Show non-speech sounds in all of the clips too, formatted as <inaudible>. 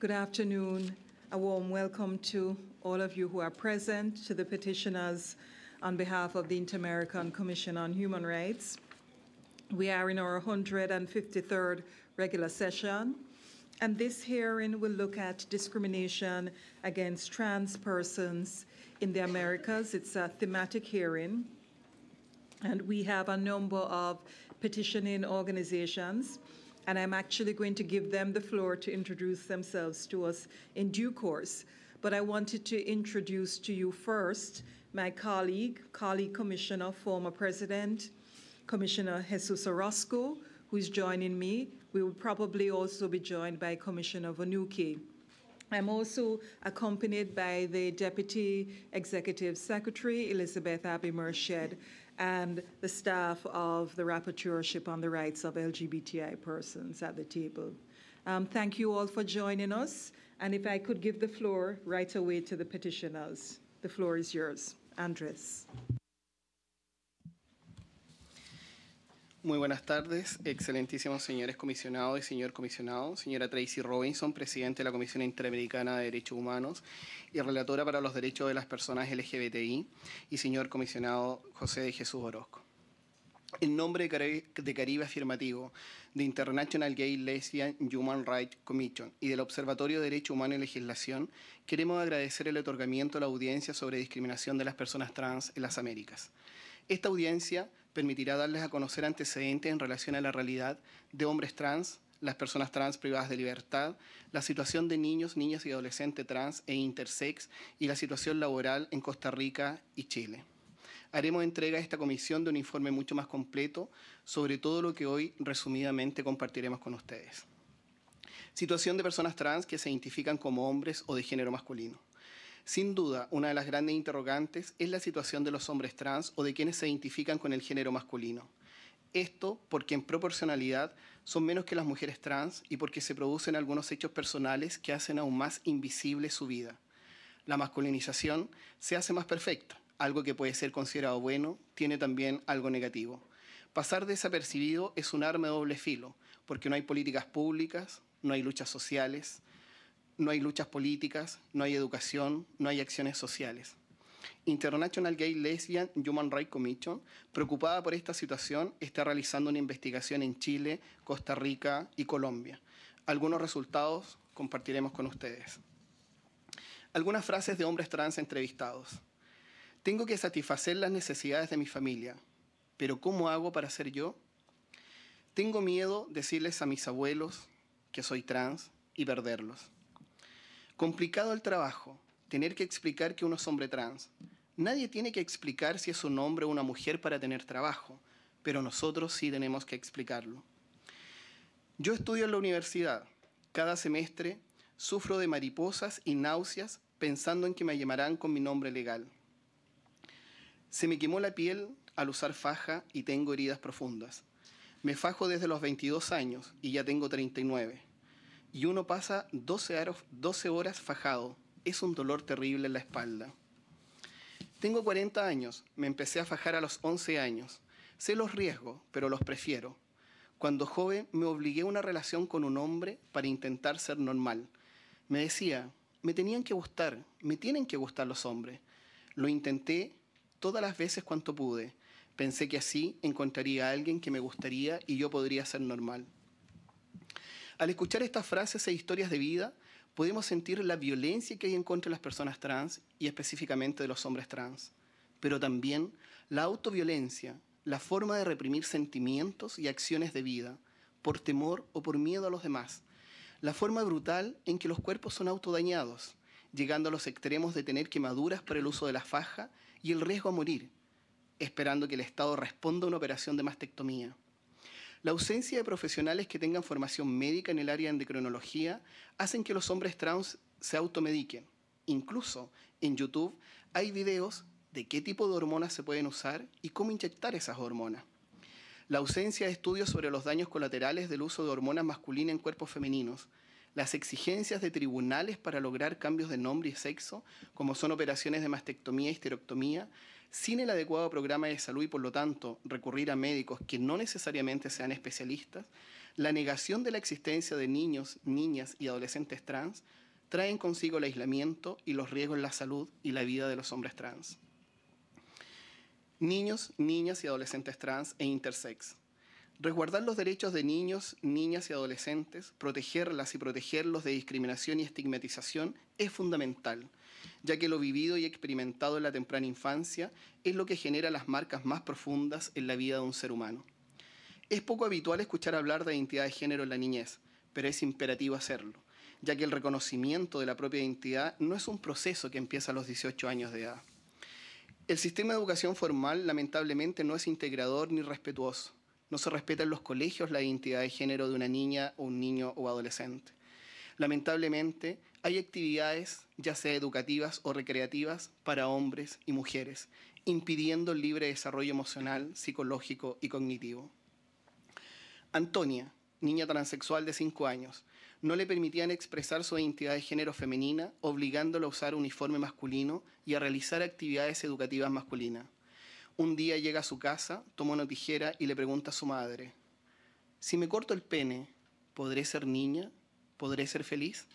Good afternoon. A warm welcome to all of you who are present, to the petitioners on behalf of the Inter-American Commission on Human Rights. We are in our 153rd regular session, and this hearing will look at discrimination against trans persons in the Americas. It's a thematic hearing, and we have a number of petitioning organizations and I'm actually going to give them the floor to introduce themselves to us in due course. But I wanted to introduce to you first my colleague, colleague commissioner, former president, Commissioner Jesus Orozco, who is joining me. We will probably also be joined by Commissioner Vanucci. I'm also accompanied by the Deputy Executive Secretary, Elizabeth Abbey Mershed, and the staff of the Rapporteurship on the Rights of LGBTI Persons at the table. Um, thank you all for joining us, and if I could give the floor right away to the petitioners. The floor is yours. Andres. Muy buenas tardes, excelentísimos señores comisionados y señor comisionado, señora Tracy Robinson, presidente de la Comisión Interamericana de Derechos Humanos y relatora para los derechos de las personas LGBTI, y señor comisionado José de Jesús Orozco. En nombre de Caribe, Afirmativo, de International Gay Lesbian Human Rights Commission y del Observatorio de Derecho Humano y Legislación, queremos agradecer el otorgamiento a la audiencia sobre discriminación de las personas trans en las Américas. Esta audiencia permitirá darles a conocer antecedentes en relación a la realidad de hombres trans, las personas trans privadas de libertad, la situación de niños, niñas y adolescentes trans e intersex y la situación laboral en Costa Rica y Chile. Haremos entrega a esta comisión de un informe mucho más completo sobre todo lo que hoy resumidamente compartiremos con ustedes. Situación de personas trans que se identifican como hombres o de género masculino sin duda, una de las grandes interrogantes es la situación de los hombres trans o de quienes se identifican con el género masculino. Esto porque en proporcionalidad son menos que las mujeres trans y porque se producen algunos hechos personales que hacen aún más invisible su vida. La masculinización se hace más perfecta, algo que puede ser considerado bueno, tiene también algo negativo. Pasar desapercibido es un arma de doble filo, porque no hay políticas públicas, no hay luchas sociales, no hay luchas políticas, no hay educación, no hay acciones sociales. International Gay Lesbian Human Rights Commission, preocupada por esta situación, está realizando una investigación en Chile, Costa Rica y Colombia. Algunos resultados compartiremos con ustedes. Algunas frases de hombres trans entrevistados. Tengo que satisfacer las necesidades de mi familia, pero ¿cómo hago para ser yo? Tengo miedo decirles a mis abuelos que soy trans y perderlos. Complicado el trabajo, tener que explicar que uno es hombre trans. Nadie tiene que explicar si es un hombre o una mujer para tener trabajo, pero nosotros sí tenemos que explicarlo. Yo estudio en la universidad. Cada semestre sufro de mariposas y náuseas pensando en que me llamarán con mi nombre legal. Se me quemó la piel al usar faja y tengo heridas profundas. Me fajo desde los 22 años y ya tengo 39 y uno pasa 12, aros, 12 horas fajado. Es un dolor terrible en la espalda. Tengo 40 años, me empecé a fajar a los 11 años. Sé los riesgos, pero los prefiero. Cuando joven me obligué a una relación con un hombre para intentar ser normal. Me decía, me tenían que gustar, me tienen que gustar los hombres. Lo intenté todas las veces cuanto pude. Pensé que así encontraría a alguien que me gustaría y yo podría ser normal. Al escuchar estas frases e historias de vida, podemos sentir la violencia que hay en contra de las personas trans y específicamente de los hombres trans, pero también la autoviolencia, la forma de reprimir sentimientos y acciones de vida por temor o por miedo a los demás, la forma brutal en que los cuerpos son autodañados, llegando a los extremos de tener quemaduras por el uso de la faja y el riesgo a morir, esperando que el Estado responda a una operación de mastectomía. La ausencia de profesionales que tengan formación médica en el área de endocrinología hacen que los hombres trans se automediquen. Incluso en YouTube hay videos de qué tipo de hormonas se pueden usar y cómo inyectar esas hormonas. La ausencia de estudios sobre los daños colaterales del uso de hormonas masculinas en cuerpos femeninos. Las exigencias de tribunales para lograr cambios de nombre y sexo, como son operaciones de mastectomía y histerectomía, sin el adecuado programa de salud y por lo tanto recurrir a médicos que no necesariamente sean especialistas, la negación de la existencia de niños, niñas y adolescentes trans traen consigo el aislamiento y los riesgos en la salud y la vida de los hombres trans. Niños, niñas y adolescentes trans e intersex. Resguardar los derechos de niños, niñas y adolescentes, protegerlas y protegerlos de discriminación y estigmatización es fundamental, ya que lo vivido y experimentado en la temprana infancia es lo que genera las marcas más profundas en la vida de un ser humano. Es poco habitual escuchar hablar de identidad de género en la niñez, pero es imperativo hacerlo, ya que el reconocimiento de la propia identidad no es un proceso que empieza a los 18 años de edad. El sistema de educación formal lamentablemente no es integrador ni respetuoso no se respeta en los colegios la identidad de género de una niña o un niño o adolescente. Lamentablemente, hay actividades, ya sea educativas o recreativas, para hombres y mujeres, impidiendo el libre desarrollo emocional, psicológico y cognitivo. Antonia, niña transexual de 5 años, no le permitían expresar su identidad de género femenina, obligándola a usar uniforme masculino y a realizar actividades educativas masculinas. Un día llega a su casa, toma una tijera y le pregunta a su madre, si me corto el pene, ¿podré ser niña? ¿Podré ser feliz?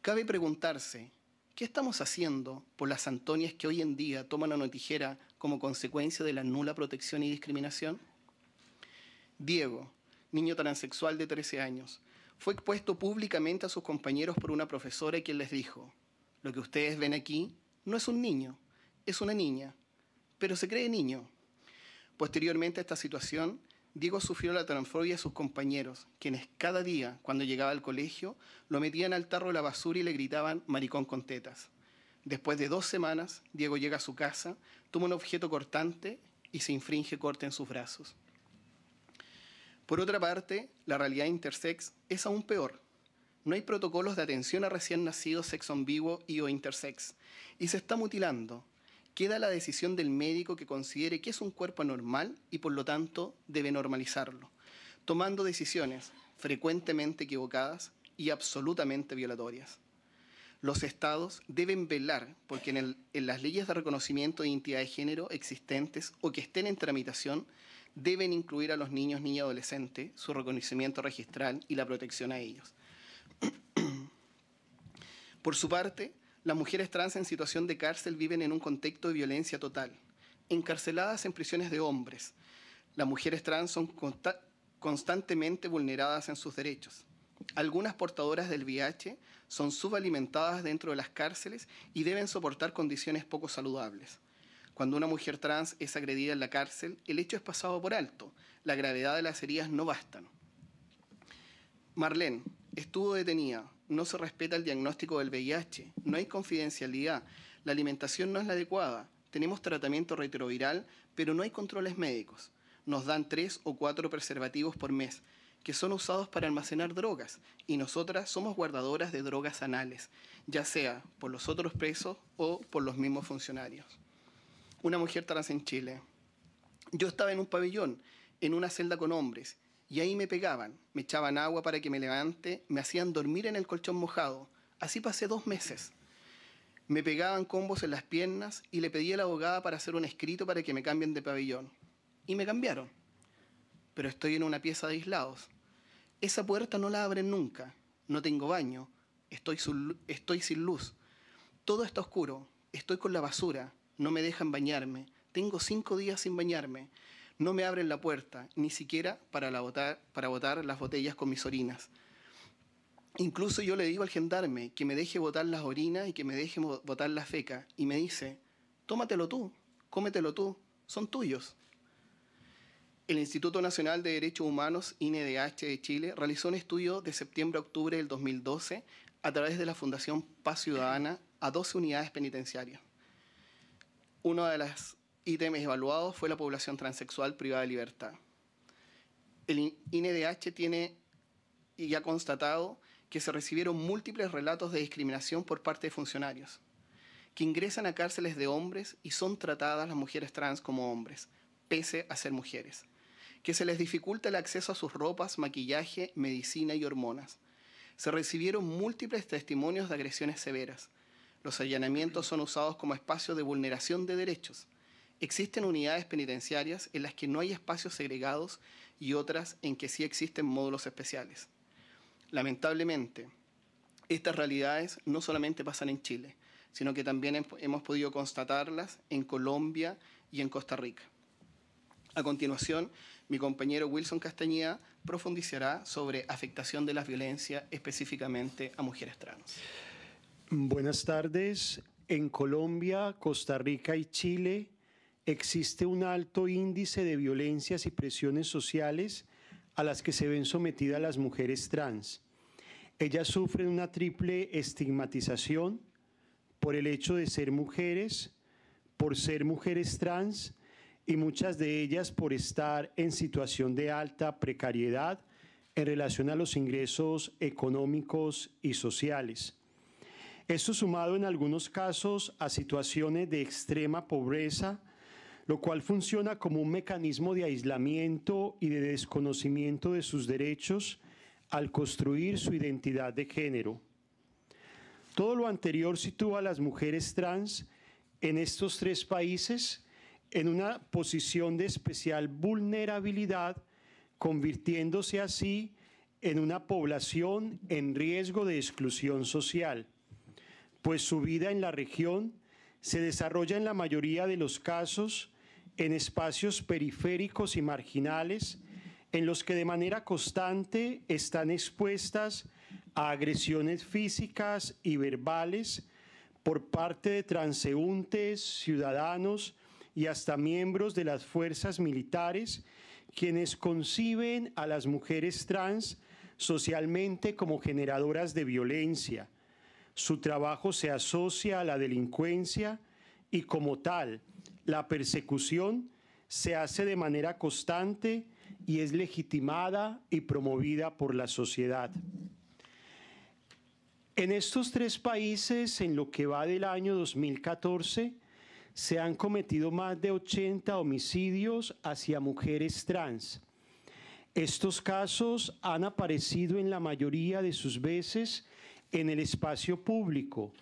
Cabe preguntarse, ¿qué estamos haciendo por las Antonias que hoy en día toman una tijera como consecuencia de la nula protección y discriminación? Diego, niño transexual de 13 años, fue expuesto públicamente a sus compañeros por una profesora y quien les dijo, lo que ustedes ven aquí no es un niño, es una niña pero se cree niño. Posteriormente a esta situación, Diego sufrió la transfobia de sus compañeros, quienes cada día, cuando llegaba al colegio, lo metían al tarro de la basura y le gritaban maricón con tetas. Después de dos semanas, Diego llega a su casa, toma un objeto cortante y se infringe corte en sus brazos. Por otra parte, la realidad intersex es aún peor. No hay protocolos de atención a recién nacidos sexo ambiguo y o intersex, y se está mutilando, queda la decisión del médico que considere que es un cuerpo normal y por lo tanto debe normalizarlo, tomando decisiones frecuentemente equivocadas y absolutamente violatorias. Los estados deben velar porque en, en las leyes de reconocimiento de identidad de género existentes o que estén en tramitación deben incluir a los niños, niñas y adolescentes, su reconocimiento registral y la protección a ellos. <clears throat> Por su parte, las mujeres trans en situación de cárcel viven en un contexto de violencia total, encarceladas en prisiones de hombres. Las mujeres trans son constantemente vulneradas en sus derechos. Algunas portadoras del VIH son subalimentadas dentro de las cárceles y deben soportar condiciones poco saludables. Cuando una mujer trans es agredida en la cárcel, el hecho es pasado por alto. La gravedad de las heridas no bastan. Marlene estuvo detenida, no se respeta el diagnóstico del VIH, no hay confidencialidad, la alimentación no es la adecuada, tenemos tratamiento retroviral, pero no hay controles médicos. Nos dan tres o cuatro preservativos por mes, que son usados para almacenar drogas, y nosotras somos guardadoras de drogas anales, ya sea por los otros presos o por los mismos funcionarios. Una mujer trans en Chile. Yo estaba en un pabellón, en una celda con hombres, y ahí me pegaban, me echaban agua para que me levante, me hacían dormir en el colchón mojado. Así pasé dos meses. Me pegaban combos en las piernas y le pedí a la abogada para hacer un escrito para que me cambien de pabellón. Y me cambiaron. Pero estoy en una pieza de aislados. Esa puerta no la abren nunca. No tengo baño. Estoy, estoy sin luz. Todo está oscuro. Estoy con la basura. No me dejan bañarme. Tengo cinco días sin bañarme. No me abren la puerta, ni siquiera para, la las botellas con mis orinas. Incluso yo le digo al gendarme que me deje botar las orinas y que me deje botar la feca Y me dice, tómatelo tú, cómetelo tú, son tuyos. El Instituto Nacional de Derechos Humanos, INDH de Chile, realizó un estudio de septiembre a octubre del 2012 a través de la Fundación Paz Ciudadana a 12 unidades penitenciarias. Una de las ítems evaluados fue la población transexual privada de libertad. El INDH tiene y ha constatado que se recibieron múltiples relatos de discriminación por parte de funcionarios, que ingresan a cárceles de hombres y son tratadas las mujeres trans como hombres, pese a ser mujeres, que se les dificulta el acceso a sus ropas, maquillaje, medicina y hormonas. Se recibieron múltiples testimonios de agresiones severas. Los allanamientos son usados como espacio de vulneración de derechos, Existen unidades penitenciarias en las que no hay espacios segregados y otras en que sí existen módulos especiales. Lamentablemente, estas realidades no solamente pasan en Chile, sino que también hemos podido constatarlas en Colombia y en Costa Rica. A continuación, mi compañero Wilson Castañeda profundizará sobre afectación de la violencia específicamente a mujeres trans. Buenas tardes. En Colombia, Costa Rica y Chile, existe un alto índice de violencias y presiones sociales a las que se ven sometidas las mujeres trans. Ellas sufren una triple estigmatización por el hecho de ser mujeres, por ser mujeres trans y muchas de ellas por estar en situación de alta precariedad en relación a los ingresos económicos y sociales. Esto sumado en algunos casos a situaciones de extrema pobreza, lo cual funciona como un mecanismo de aislamiento y de desconocimiento de sus derechos al construir su identidad de género. Todo lo anterior sitúa a las mujeres trans en estos tres países en una posición de especial vulnerabilidad, convirtiéndose así en una población en riesgo de exclusión social, pues su vida en la región se desarrolla en la mayoría de los casos en espacios periféricos y marginales en los que de manera constante están expuestas a agresiones físicas y verbales por parte de transeúntes, ciudadanos y hasta miembros de las fuerzas militares, quienes conciben a las mujeres trans socialmente como generadoras de violencia. Su trabajo se asocia a la delincuencia y como tal, la persecución se hace de manera constante y es legitimada y promovida por la sociedad. En estos tres países, en lo que va del año 2014, se han cometido más de 80 homicidios hacia mujeres trans. Estos casos han aparecido en la mayoría de sus veces en el espacio público,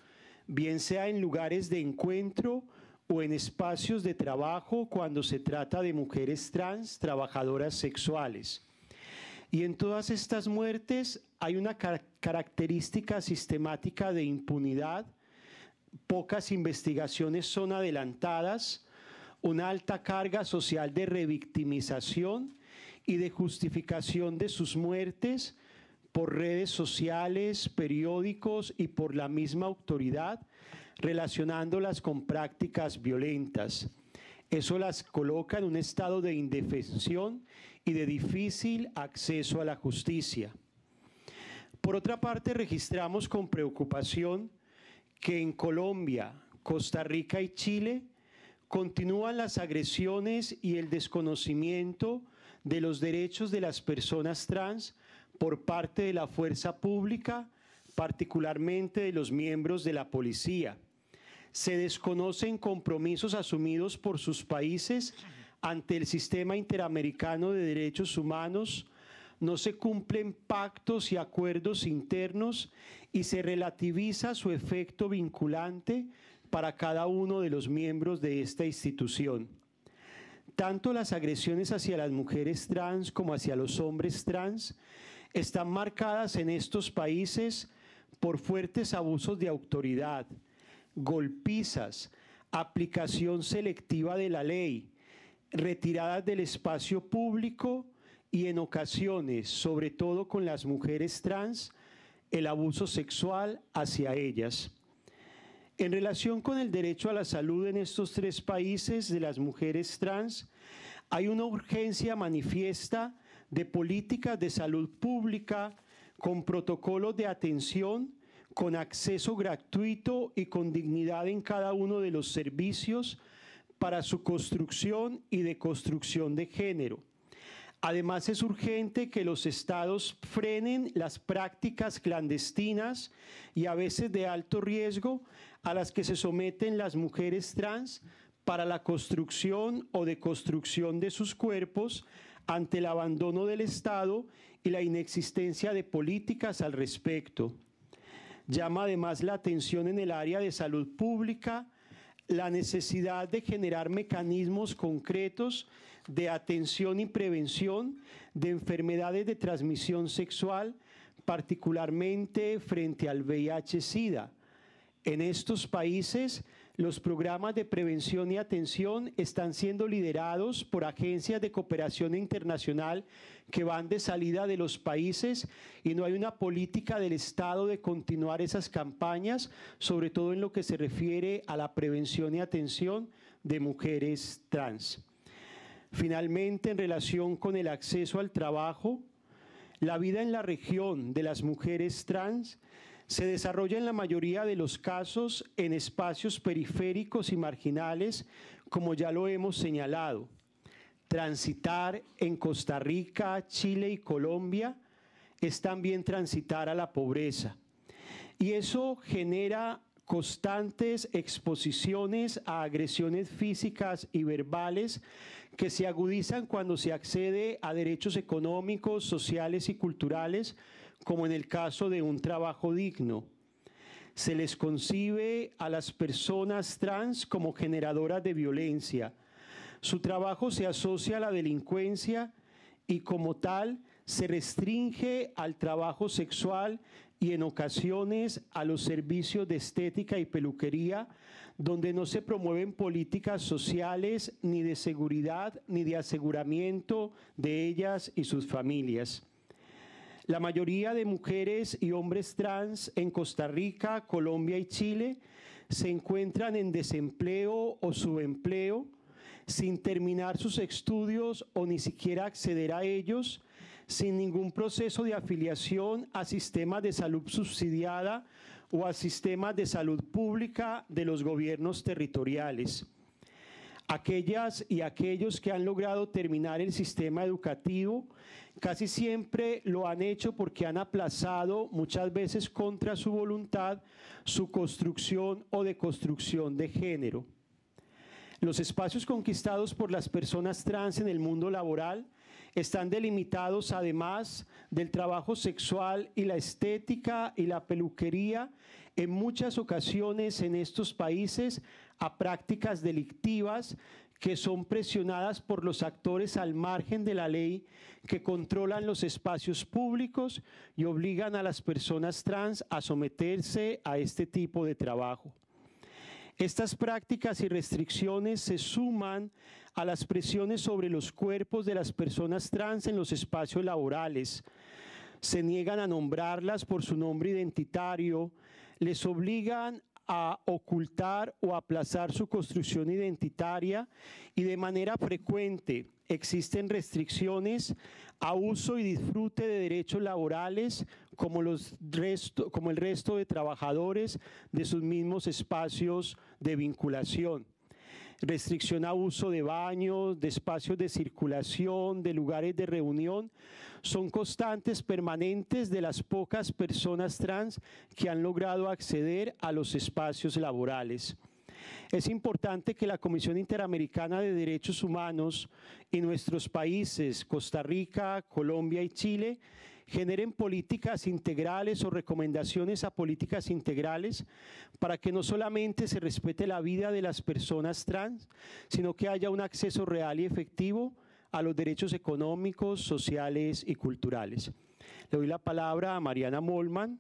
bien sea en lugares de encuentro o en espacios de trabajo cuando se trata de mujeres trans trabajadoras sexuales. Y en todas estas muertes hay una característica sistemática de impunidad, pocas investigaciones son adelantadas, una alta carga social de revictimización y de justificación de sus muertes por redes sociales, periódicos y por la misma autoridad, relacionándolas con prácticas violentas. Eso las coloca en un estado de indefensión y de difícil acceso a la justicia. Por otra parte, registramos con preocupación que en Colombia, Costa Rica y Chile continúan las agresiones y el desconocimiento de los derechos de las personas trans por parte de la fuerza pública, particularmente de los miembros de la policía se desconocen compromisos asumidos por sus países ante el sistema interamericano de derechos humanos, no se cumplen pactos y acuerdos internos y se relativiza su efecto vinculante para cada uno de los miembros de esta institución. Tanto las agresiones hacia las mujeres trans como hacia los hombres trans están marcadas en estos países por fuertes abusos de autoridad, golpizas, aplicación selectiva de la ley, retiradas del espacio público y en ocasiones, sobre todo con las mujeres trans, el abuso sexual hacia ellas. En relación con el derecho a la salud en estos tres países de las mujeres trans, hay una urgencia manifiesta de políticas de salud pública con protocolos de atención con acceso gratuito y con dignidad en cada uno de los servicios para su construcción y deconstrucción de género. Además, es urgente que los estados frenen las prácticas clandestinas y a veces de alto riesgo a las que se someten las mujeres trans para la construcción o deconstrucción de sus cuerpos ante el abandono del Estado y la inexistencia de políticas al respecto. Llama además la atención en el área de salud pública la necesidad de generar mecanismos concretos de atención y prevención de enfermedades de transmisión sexual, particularmente frente al VIH-Sida. En estos países los programas de prevención y atención están siendo liderados por agencias de cooperación internacional que van de salida de los países y no hay una política del Estado de continuar esas campañas, sobre todo en lo que se refiere a la prevención y atención de mujeres trans. Finalmente, en relación con el acceso al trabajo, la vida en la región de las mujeres trans se desarrolla en la mayoría de los casos en espacios periféricos y marginales, como ya lo hemos señalado. Transitar en Costa Rica, Chile y Colombia es también transitar a la pobreza. Y eso genera constantes exposiciones a agresiones físicas y verbales que se agudizan cuando se accede a derechos económicos, sociales y culturales como en el caso de un trabajo digno. Se les concibe a las personas trans como generadoras de violencia. Su trabajo se asocia a la delincuencia y como tal se restringe al trabajo sexual y en ocasiones a los servicios de estética y peluquería, donde no se promueven políticas sociales ni de seguridad ni de aseguramiento de ellas y sus familias. La mayoría de mujeres y hombres trans en Costa Rica, Colombia y Chile se encuentran en desempleo o subempleo sin terminar sus estudios o ni siquiera acceder a ellos, sin ningún proceso de afiliación a sistemas de salud subsidiada o a sistemas de salud pública de los gobiernos territoriales aquellas y aquellos que han logrado terminar el sistema educativo casi siempre lo han hecho porque han aplazado muchas veces contra su voluntad su construcción o deconstrucción de género. Los espacios conquistados por las personas trans en el mundo laboral están delimitados además del trabajo sexual y la estética y la peluquería, en muchas ocasiones en estos países a prácticas delictivas que son presionadas por los actores al margen de la ley que controlan los espacios públicos y obligan a las personas trans a someterse a este tipo de trabajo. Estas prácticas y restricciones se suman a las presiones sobre los cuerpos de las personas trans en los espacios laborales. Se niegan a nombrarlas por su nombre identitario, les obligan a ocultar o aplazar su construcción identitaria y de manera frecuente existen restricciones a uso y disfrute de derechos laborales como, los como el resto de trabajadores de sus mismos espacios de vinculación restricción a uso de baños, de espacios de circulación, de lugares de reunión, son constantes permanentes de las pocas personas trans que han logrado acceder a los espacios laborales. Es importante que la Comisión Interamericana de Derechos Humanos en nuestros países, Costa Rica, Colombia y Chile, generen políticas integrales o recomendaciones a políticas integrales para que no solamente se respete la vida de las personas trans, sino que haya un acceso real y efectivo a los derechos económicos, sociales y culturales. Le doy la palabra a Mariana Molman.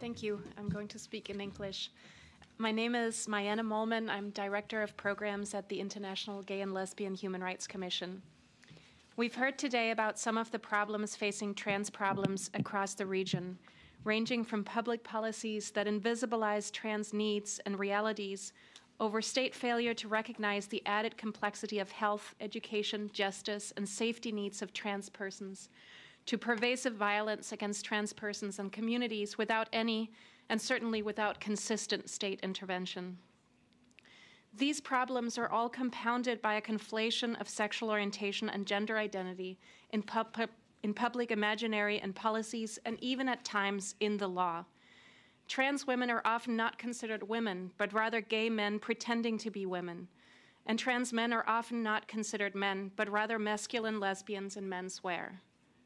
Thank you. I'm going to speak in English. My name is Mariana Molman. I'm Director of Programs at the International Gay and Lesbian Human Rights Commission. We've heard today about some of the problems facing trans problems across the region, ranging from public policies that invisibilize trans needs and realities over state failure to recognize the added complexity of health, education, justice, and safety needs of trans persons, to pervasive violence against trans persons and communities without any, and certainly without consistent state intervention. These problems are all compounded by a conflation of sexual orientation and gender identity in, pub in public imaginary and policies, and even at times in the law. Trans women are often not considered women, but rather gay men pretending to be women. And trans men are often not considered men, but rather masculine lesbians in menswear.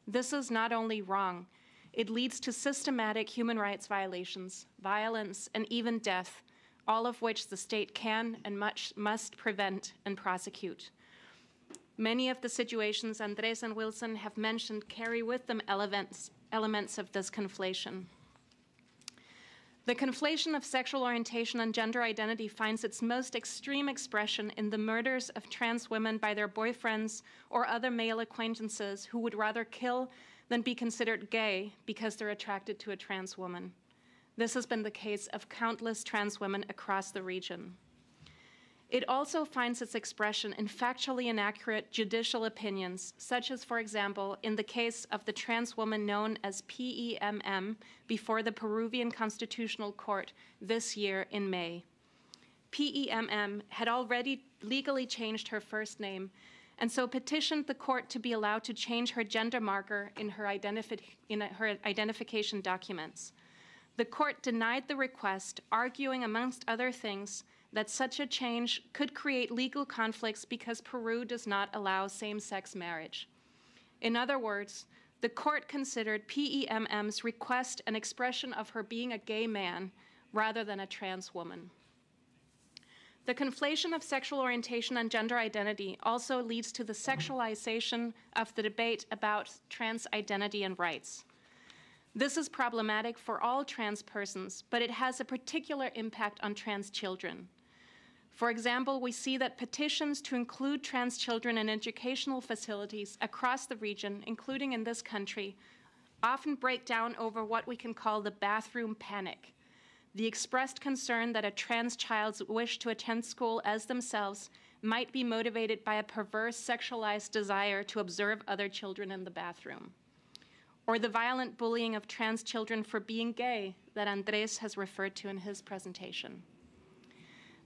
This is not only wrong, it leads to systematic human rights violations, violence, and even death all of which the state can and much must prevent and prosecute. Many of the situations Andres and Wilson have mentioned carry with them elements, elements of this conflation. The conflation of sexual orientation and gender identity finds its most extreme expression in the murders of trans women by their boyfriends or other male acquaintances who would rather kill than be considered gay because they're attracted to a trans woman. This has been the case of countless trans women across the region. It also finds its expression in factually inaccurate judicial opinions, such as, for example, in the case of the trans woman known as PEMM before the Peruvian Constitutional Court this year in May. PEMM had already legally changed her first name and so petitioned the court to be allowed to change her gender marker in her, identifi in her identification documents. The court denied the request, arguing, amongst other things, that such a change could create legal conflicts because Peru does not allow same sex marriage. In other words, the court considered PEMM's request an expression of her being a gay man rather than a trans woman. The conflation of sexual orientation and gender identity also leads to the sexualization of the debate about trans identity and rights. This is problematic for all trans persons, but it has a particular impact on trans children. For example, we see that petitions to include trans children in educational facilities across the region, including in this country, often break down over what we can call the bathroom panic. The expressed concern that a trans child's wish to attend school as themselves might be motivated by a perverse sexualized desire to observe other children in the bathroom or the violent bullying of trans children for being gay that Andres has referred to in his presentation.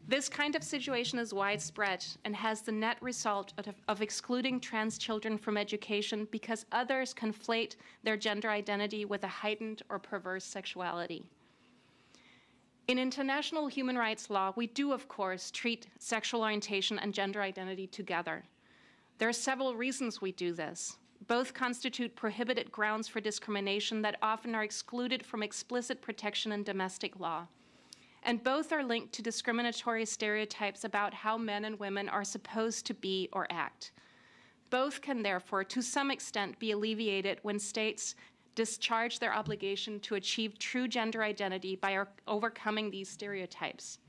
This kind of situation is widespread and has the net result of, of, excluding trans children from education because others conflate their gender identity with a heightened or perverse sexuality. In international human rights law, we do, of course, treat sexual orientation and gender identity together. There are several reasons we do this. Both constitute prohibited grounds for discrimination that often are excluded from explicit protection in domestic law. And both are linked to discriminatory stereotypes about how men and women are supposed to be or act. Both can therefore, to some extent, be alleviated when states discharge their obligation to achieve true gender identity by overcoming these stereotypes.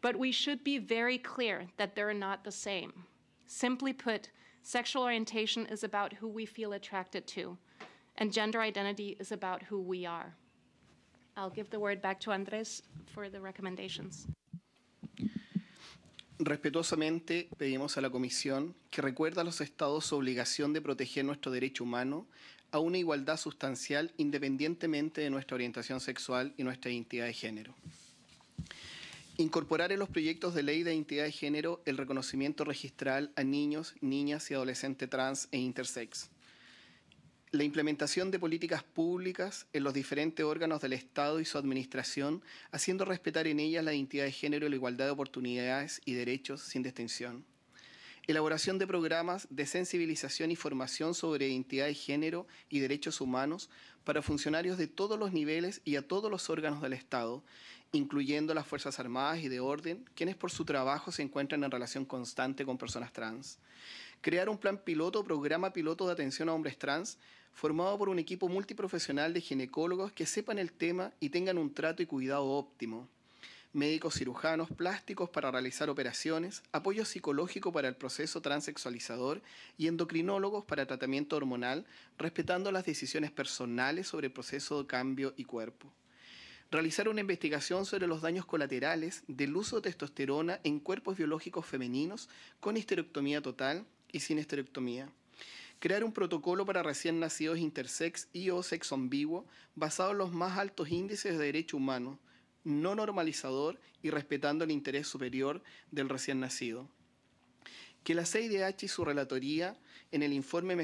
But we should be very clear that they're not the same. Simply put, Sexual orientation is about who we feel attracted to, and gender identity is about who we are. I'll give the word back to Andrés for the recommendations. Respetuosamente pedimos a la Comisión que recuerde a los Estados su obligación de proteger nuestro derecho humano a una igualdad sustancial independientemente de nuestra orientación sexual y nuestra identidad de género. Incorporar en los proyectos de ley de identidad de género el reconocimiento registral a niños, niñas y adolescentes trans e intersex. La implementación de políticas públicas en los diferentes órganos del Estado y su administración, haciendo respetar en ellas la identidad de género y la igualdad de oportunidades y derechos sin distinción. Elaboración de programas de sensibilización y formación sobre identidad de género y derechos humanos para funcionarios de todos los niveles y a todos los órganos del Estado, incluyendo las Fuerzas Armadas y de Orden, quienes por su trabajo se encuentran en relación constante con personas trans. Crear un plan piloto o programa piloto de atención a hombres trans formado por un equipo multiprofesional de ginecólogos que sepan el tema y tengan un trato y cuidado óptimo. Médicos cirujanos, plásticos para realizar operaciones, apoyo psicológico para el proceso transexualizador y endocrinólogos para tratamiento hormonal, respetando las decisiones personales sobre el proceso de cambio y cuerpo realizar una investigación sobre los daños colaterales del uso de testosterona en cuerpos biológicos femeninos con histerectomía total y sin histerectomía. Crear un protocolo para recién nacidos intersex y o sexo ambiguo basado en los más altos índices de derecho humano, no normalizador y respetando el interés superior del recién nacido que la CIDH y su relatoría en el informe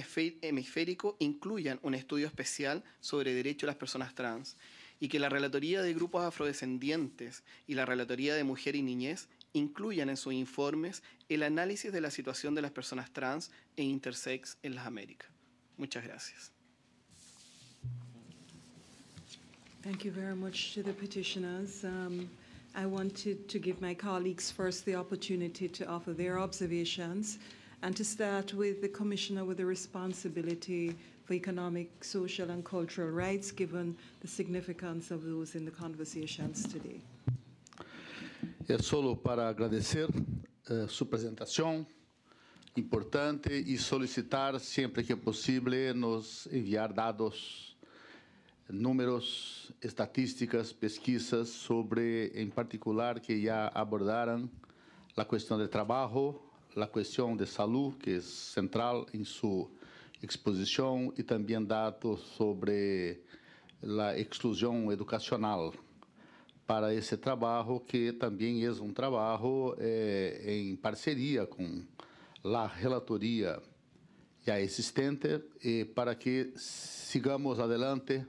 hemisférico incluyan un estudio especial sobre derechos de las personas trans y que la Relatoría de Grupos Afrodescendientes y la Relatoría de Mujer y Niñez incluyan en sus informes el análisis de la situación de las personas trans e intersex en las Américas. Muchas gracias. Thank you very much to the petitioners. Um, I wanted to give my colleagues first the opportunity to offer their observations and to start with the Commissioner with the responsibility for economic, social, and cultural rights, given the significance of those in the conversations today. É só para agradecer eh, sua apresentação importante e solicitar sempre que possível nos enviar dados, números, estatísticas, pesquisas sobre, em particular, que já abordaram a questão de trabalho, a questão de saúde, que é central em sua exposição e também dados sobre a exclusão educacional para esse trabalho, que também é um trabalho eh, em parceria com a relatoria já existente, e eh, para que sigamos adelante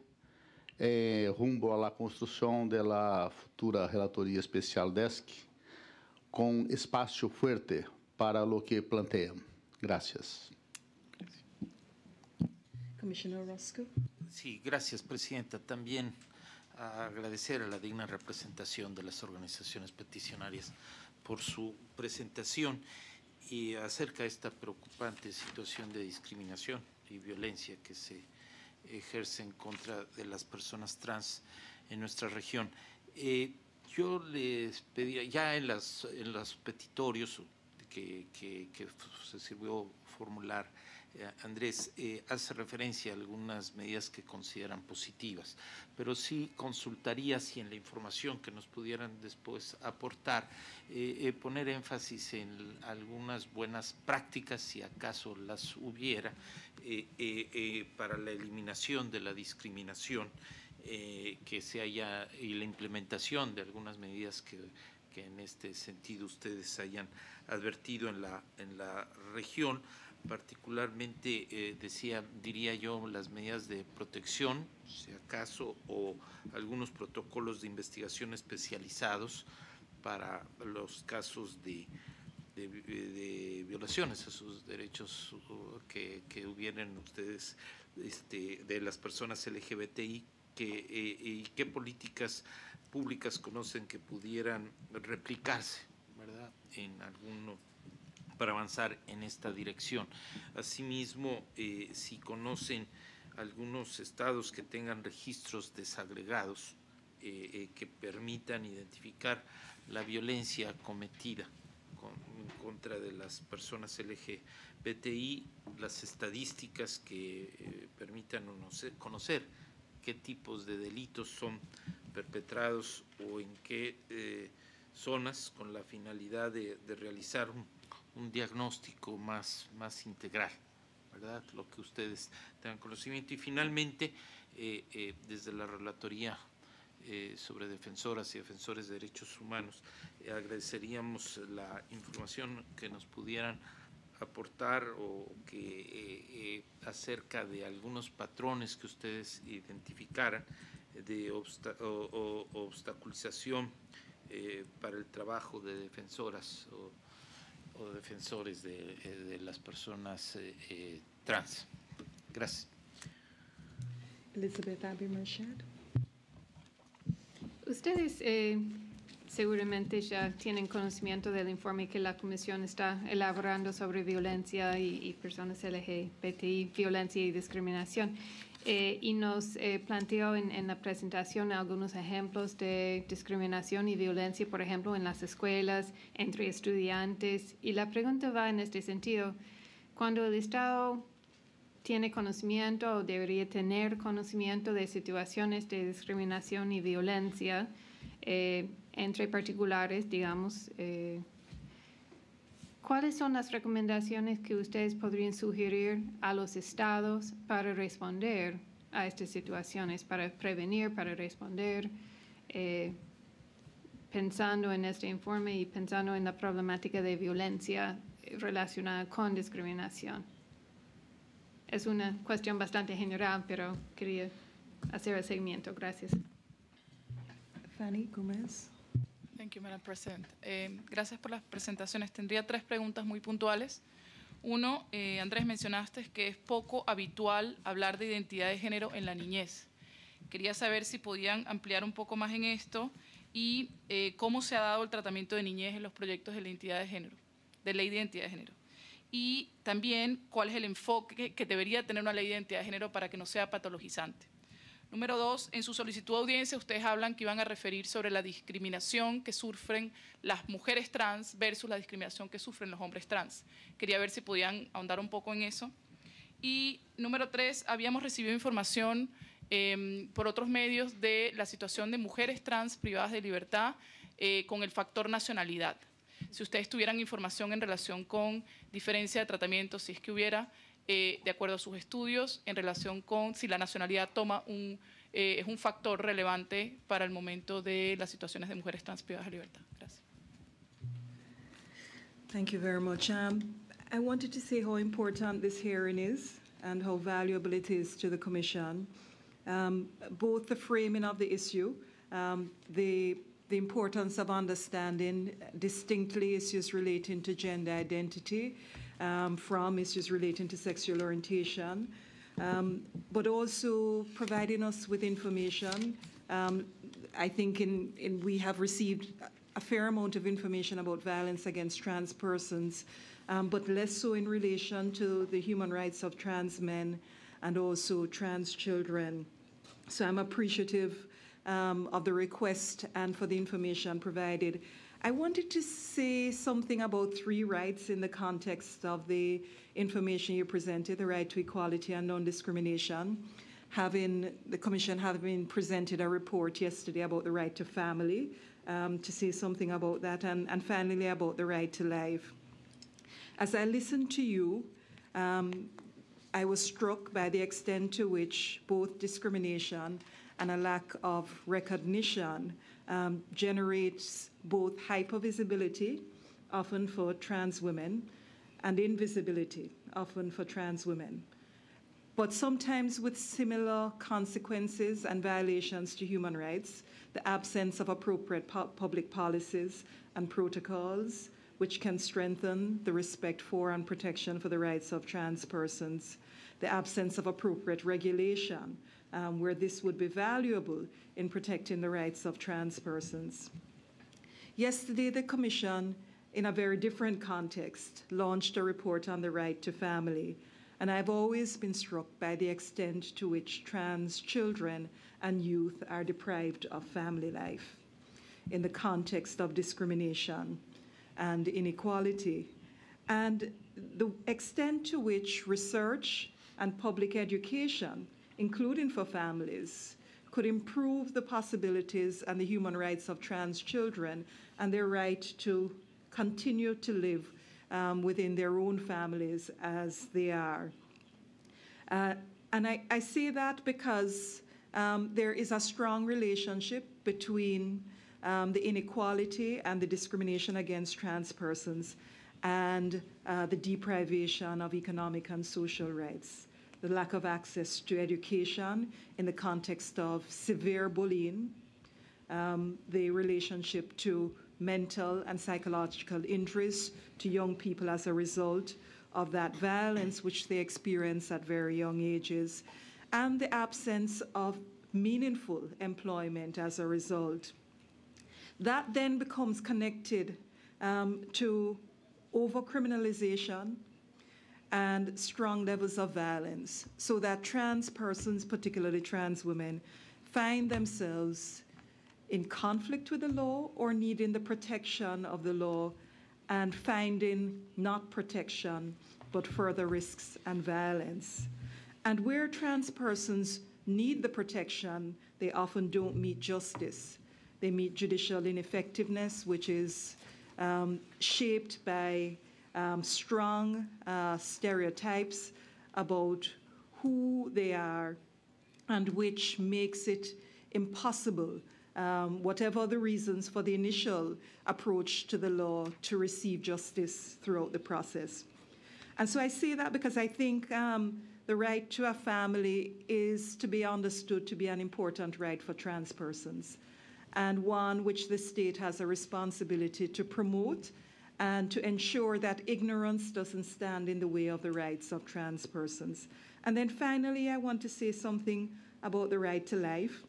eh, rumo à construção da futura relatoria especial DESC, com espaço forte para o que planteam. Gracias. Sí, gracias, Presidenta. También ah, agradecer a la digna representación de las organizaciones peticionarias por su presentación y acerca de esta preocupante situación de discriminación y violencia que se ejerce en contra de las personas trans en nuestra región. Eh, yo les pedía, ya en, las, en los petitorios que, que, que se sirvió formular, eh, Andrés, eh, hace referencia a algunas medidas que consideran positivas, pero sí consultaría si en la información que nos pudieran después aportar, eh, poner énfasis en algunas buenas prácticas, si acaso las hubiera, para la eliminación de la discriminación que se haya y la implementación de algunas medidas que que en este sentido ustedes hayan advertido en la, en la región, particularmente, eh, decía, diría yo, las medidas de protección, si acaso, o algunos protocolos de investigación especializados para los casos de, de, violaciones a sus derechos que, que hubieran ustedes este, de las personas LGBTI que, eh, eh, y qué políticas públicas conocen que pudieran replicarse, ¿verdad?, en alguno para avanzar en esta dirección. Asimismo, eh, si conocen algunos estados que tengan registros desagregados eh, eh, que permitan identificar la violencia cometida en contra de las personas LGBTI, las estadísticas que permitan conocer qué tipos de delitos son perpetrados o en qué zonas con la finalidad de realizar un un diagnóstico más, más integral, ¿verdad? Lo que ustedes tengan conocimiento. Y finalmente, eh, eh, desde la Relatoría eh, sobre Defensoras y Defensores de Derechos Humanos, agradeceríamos la información que nos pudieran aportar o que acerca de algunos patrones que ustedes identificaran de obstaculización para el trabajo de defensoras o o defensores de, eh, las personas eh, eh, trans. Gracias. Elizabeth Abby Ustedes seguramente ya tienen conocimiento del informe que la Comisión está elaborando sobre violencia y, y personas LGBTI, violencia y discriminación. Eh, y nos eh, planteó en, la presentación algunos ejemplos de discriminación y violencia, por ejemplo, en las escuelas, entre estudiantes. Y la pregunta va en este sentido. Cuando el Estado tiene conocimiento o debería tener conocimiento de situaciones de discriminación y violencia eh, entre particulares, digamos, ¿Cuáles son las recomendaciones que ustedes podrían sugerir a los estados para responder a estas situaciones, para prevenir, para responder, eh, pensando en este informe y pensando en la problemática de violencia eh, relacionada con discriminación? Es una cuestión bastante general, pero quería hacer el seguimiento. Gracias. Fanny Gómez. Eh, gracias por las presentaciones. Tendría tres preguntas muy puntuales. Uno, eh, Andrés, mencionaste que es poco habitual hablar de identidad de género en la niñez. Quería saber si podían ampliar un poco más en esto y eh, cómo se ha dado el tratamiento de niñez en los proyectos de la identidad de género, de ley de identidad de género. Y también cuál es el enfoque que debería tener una ley de identidad de género para que no sea patologizante. Número dos, en su solicitud de audiencia ustedes hablan que iban a referir sobre la discriminación que sufren las mujeres trans versus la discriminación que sufren los hombres trans. Quería ver si podían ahondar un poco en eso. Y número tres, habíamos recibido información em, por otros medios de la situación de mujeres trans privadas de libertad eh, con el factor nacionalidad. Si ustedes tuvieran información en relación con diferencia de tratamiento, si es que hubiera, eh, de acuerdo a sus estudios, en relación con si la nacionalidad toma un, eh, es un factor relevante para el momento de las situaciones de mujeres trans privadas de libertad. Gracias. Thank you very much. Um, I wanted to say how important this hearing is and how valuable it is to the Commission. Um, both the framing of the issue, um, the the importance of understanding distinctly issues relating to gender identity, um, from issues relating to sexual orientation, um, but also providing us with information. Um, I think in, in, we have received a fair amount of information about violence against trans persons, um, but less so in relation to the human rights of trans men and also trans children. So I'm appreciative um, of the request and for the information provided. I wanted to say something about three rights in the context of the information you presented, the right to equality and non-discrimination. Having the Commission having presented a report yesterday about the right to family, um, to say something about that, and, and finally about the right to life. As I listened to you, um, I was struck by the extent to which both discrimination and a lack of recognition um, generates both hypervisibility, often for trans women, and invisibility, often for trans women. But sometimes with similar consequences and violations to human rights, the absence of appropriate pu public policies and protocols, which can strengthen the respect for and protection for the rights of trans persons, the absence of appropriate regulation um, where this would be valuable in protecting the rights of trans persons. Yesterday, the Commission, in a very different context, launched a report on the right to family. And I've always been struck by the extent to which trans children and youth are deprived of family life in the context of discrimination and inequality, and the extent to which research and public education including for families, could improve the possibilities and the human rights of trans children and their right to continue to live um, within their own families as they are. Uh, and I, I, say that because um, there is a strong relationship between um, the inequality and the discrimination against trans persons and uh, the deprivation of economic and social rights the lack of access to education in the context of severe bullying, um, the relationship to mental and psychological injuries to young people as a result of that violence which they experience at very young ages, and the absence of meaningful employment as a result. That then becomes connected um, to criminalization and strong levels of violence, so that trans persons, particularly trans women, find themselves in conflict with the law or needing the protection of the law and finding not protection but further risks and violence. And where trans persons need the protection, they often don't meet justice. They meet judicial ineffectiveness, which is um, shaped by um, strong uh, stereotypes about who they are and which makes it impossible, um, whatever the reasons for the initial approach to the law, to receive justice throughout the process. And so I say that because I think um, the right to a family is to be understood to be an important right for trans persons and one which the state has a responsibility to promote and to ensure that ignorance doesn't stand in the way of the rights of trans persons. And then finally, I want to say something about the right to life,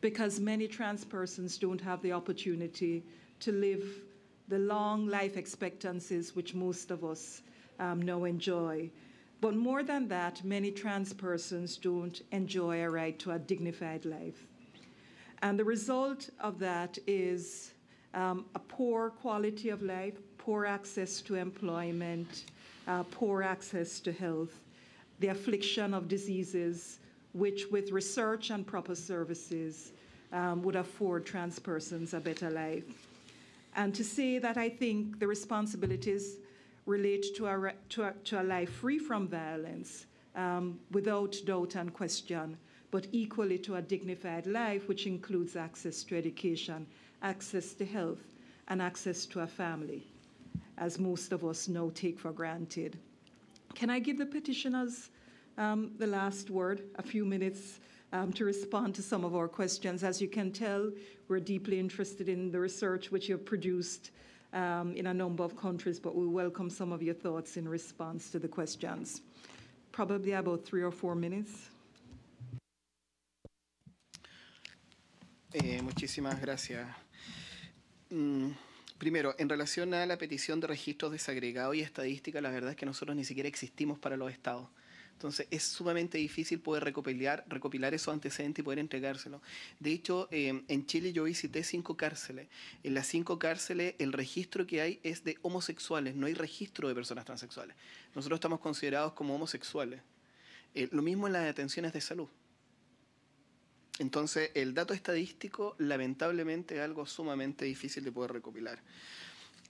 because many trans persons don't have the opportunity to live the long life expectancies which most of us um, enjoy. But more than that, many trans persons don't enjoy a right to a dignified life. And the result of that is um, a poor quality of life, poor access to employment, uh, poor access to health, the affliction of diseases, which with research and proper services um, would afford trans persons a better life. And to say that I think the responsibilities relate to a, to a, to a life free from violence, um, without doubt and question, but equally to a dignified life, which includes access to education access to health, and access to a family, as most of us now take for granted. Can I give the petitioners um, the last word, a few minutes? Um, to respond to some of our questions. As you can tell, we're deeply interested in the research which you've produced um, in a number of countries, but we welcome some of your thoughts in response to the questions. Probably about three or four minutes. Eh, muchísimas gracias. Mm, primero, en relación a la petición de registros desagregados y estadísticas, la verdad es que nosotros ni siquiera existimos para los estados. Entonces es sumamente difícil poder recopilar, recopilar esos antecedentes y poder entregárselo. De hecho, em, en Chile yo visité cinco cárceles. En las cinco cárceles el registro que hay es de homosexuales, no hay registro de personas transexuales. Nosotros estamos considerados como homosexuales. Eh, lo mismo en las detenciones de salud. Entonces, el dato estadístico lamentablemente es algo sumamente difícil de poder recopilar.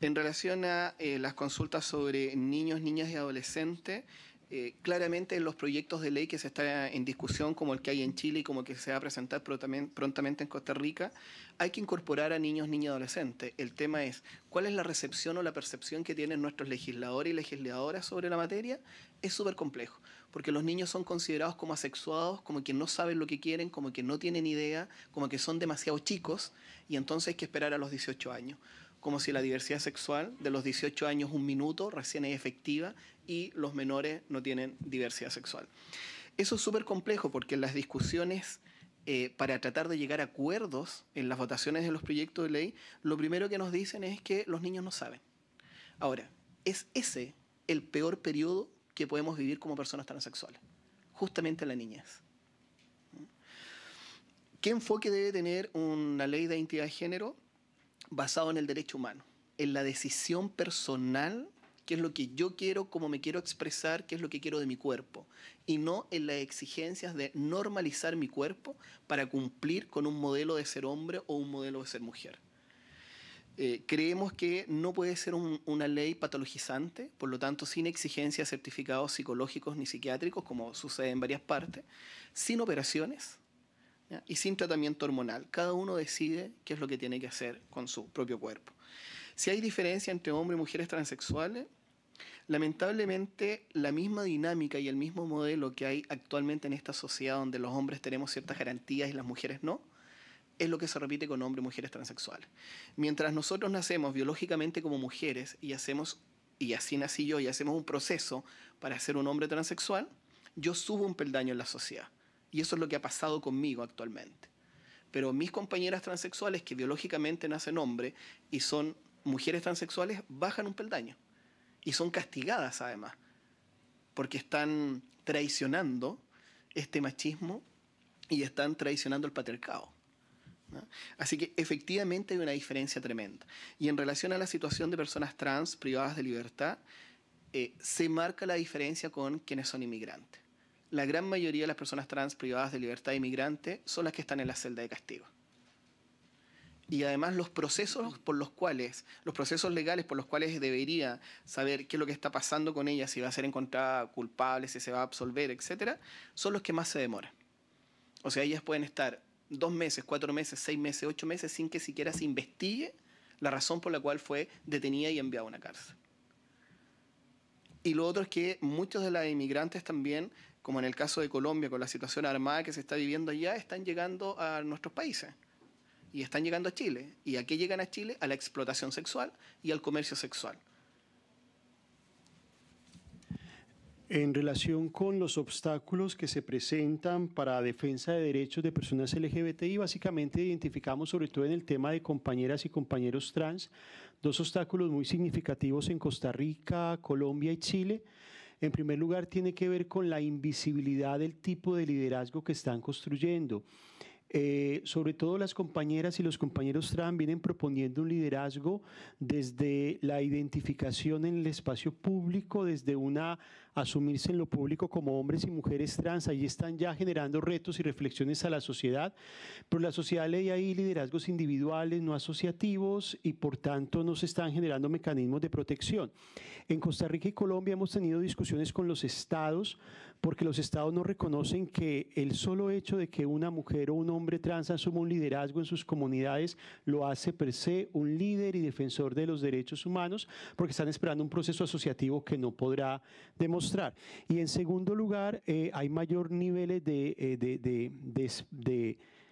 En relación a eh, las consultas sobre niños, niñas y adolescentes, eh, claramente en los proyectos de ley que se están en discusión, como el que hay en Chile y como el que se va a presentar prontamente en Costa Rica, hay que incorporar a niños, niñas y adolescentes. El tema es, ¿cuál es la recepción o la percepción que tienen nuestros legisladores y legisladoras sobre la materia? Es súper complejo porque los niños son considerados como asexuados, como que no saben lo que quieren, como que no tienen idea, como que son demasiado chicos, y entonces hay que esperar a los 18 años. Como si la diversidad sexual de los 18 años un minuto recién es efectiva y los menores no tienen diversidad sexual. Eso es súper complejo porque en las discusiones eh, para tratar de llegar a acuerdos en las votaciones de los proyectos de ley, lo primero que nos dicen es que los niños no saben. Ahora, ¿es ese el peor periodo que podemos vivir como personas transexuales, justamente en la niñez. ¿Qué enfoque debe tener una ley de identidad de género basado en el derecho humano? En la decisión personal, qué es lo que yo quiero, cómo me quiero expresar, qué es lo que quiero de mi cuerpo, y no en las exigencias de normalizar mi cuerpo para cumplir con un modelo de ser hombre o un modelo de ser mujer. Eh, creemos que no puede ser una ley patologizante, por lo tanto, sin exigencia de certificados psicológicos ni psiquiátricos, como sucede en varias partes, sin operaciones y sin tratamiento hormonal. Cada uno decide qué es lo que tiene que hacer con su propio cuerpo. Si hay diferencia entre hombres y mujeres transexuales, lamentablemente la misma dinámica y el mismo modelo que hay actualmente en esta sociedad donde los hombres tenemos ciertas garantías y las mujeres no, es lo que se repite con hombres y mujeres transexuales. Mientras nosotros nacemos biológicamente como mujeres y hacemos, y así nací yo, y hacemos un proceso para ser un hombre transexual, yo subo un peldaño en la sociedad. Y eso es lo que ha pasado conmigo actualmente. Pero mis compañeras transexuales que biológicamente nacen hombre y son mujeres transexuales bajan un peldaño. Y son castigadas además, porque están traicionando este machismo y están traicionando el patriarcado. Así que efectivamente hay una diferencia tremenda. Y en relación a la situación de personas trans privadas de libertad, eh, se marca la diferencia con quienes son inmigrantes. La gran mayoría de las personas trans privadas de libertad de inmigrante son las que están en la celda de castigo. Y además los procesos por los cuales, los procesos legales por los cuales debería saber qué es lo que está pasando con ellas si va a ser encontrada culpable, si se va a absolver, etcétera, son los que más se demoran. O sea, ellas pueden estar dos meses, cuatro meses, seis meses, ocho meses, sin que siquiera se investigue la razón por la cual fue detenida y enviada a una cárcel. Y lo otro es que muchos de los inmigrantes también, como en el caso de Colombia, con la situación armada que se está viviendo allá, están llegando a nuestros países. Y están llegando a Chile. ¿Y a qué llegan a Chile? A la explotación sexual y al comercio sexual. En relación con los obstáculos que se presentan para la defensa de derechos de personas LGBTI, básicamente identificamos, sobre todo en el tema de compañeras y compañeros trans, dos obstáculos muy significativos en Costa Rica, Colombia y Chile. En primer lugar, tiene que ver con la invisibilidad del tipo de liderazgo que están construyendo. Eh, sobre todo las compañeras y los compañeros trans vienen proponiendo un liderazgo desde la identificación en el espacio público, desde una asumirse en lo público como hombres y mujeres trans. Ahí están ya generando retos y reflexiones a la sociedad, pero la sociedad le ahí liderazgos individuales, no asociativos, y por tanto no se están generando mecanismos de protección. En Costa Rica y Colombia hemos tenido discusiones con los estados, porque los estados no reconocen que el solo hecho de que una mujer o un hombre trans asuma un liderazgo en sus comunidades lo hace per se un líder y defensor de los derechos humanos, porque están esperando un proceso asociativo que no podrá demostrar y en segundo lugar, eh, hay mayor niveles eh, de,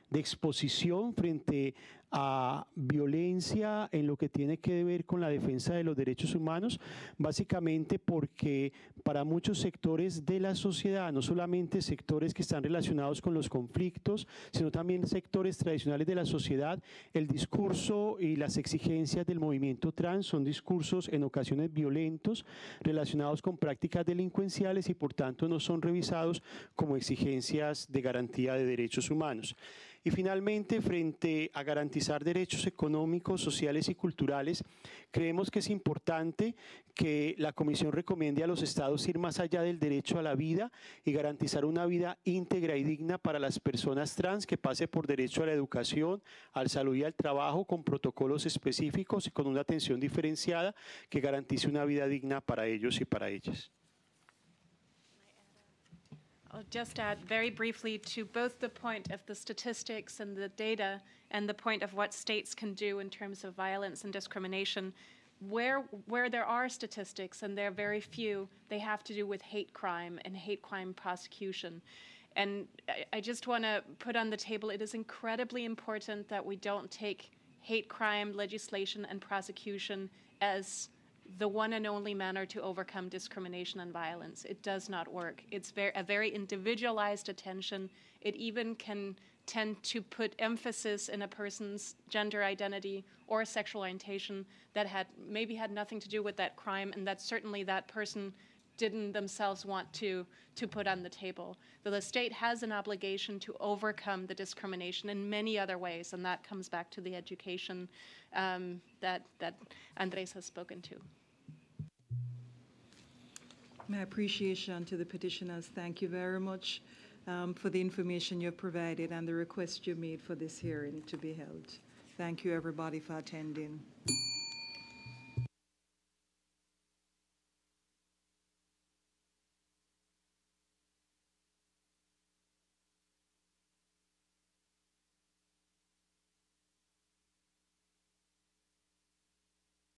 de exposición frente a violencia en lo que tiene que ver con la defensa de los derechos humanos, básicamente porque para muchos sectores de la sociedad, no solamente sectores que están relacionados con los conflictos, sino también sectores tradicionales de la sociedad, el discurso y las exigencias del movimiento trans son discursos en ocasiones violentos relacionados con prácticas delincuenciales y por tanto no son revisados como exigencias de garantía de derechos humanos. Y finalmente, frente a garantizar derechos económicos, sociales y culturales, creemos que es importante que la Comisión recomiende a los estados ir más allá del derecho a la vida y garantizar una vida íntegra y digna para las personas trans que pase por derecho a la educación, al salud y al trabajo con protocolos específicos y con una atención diferenciada que garantice una vida digna para ellos y para ellas. I'll just add very briefly to both the point of the statistics and the data and the point of what states can do in terms of violence and discrimination. Where, where there are statistics, and there are very few, they have to do with hate crime and hate crime prosecution. And I, I just want to put on the table it is incredibly important that we don't take hate crime legislation and prosecution as the one and only manner to overcome discrimination and violence. It does not work. It's very, a very individualized attention. It even can tend to put emphasis in a person's gender identity or sexual orientation that had maybe had nothing to do with that crime and that certainly that person didn't themselves want to to put on the table. That the state has an obligation to overcome the discrimination in many other ways, and that comes back to the education um, that that Andres has spoken to my appreciation to the petitioners. Thank you very much um, for the information you've provided and the request you made for this hearing to be held. Thank you, everybody, for attending.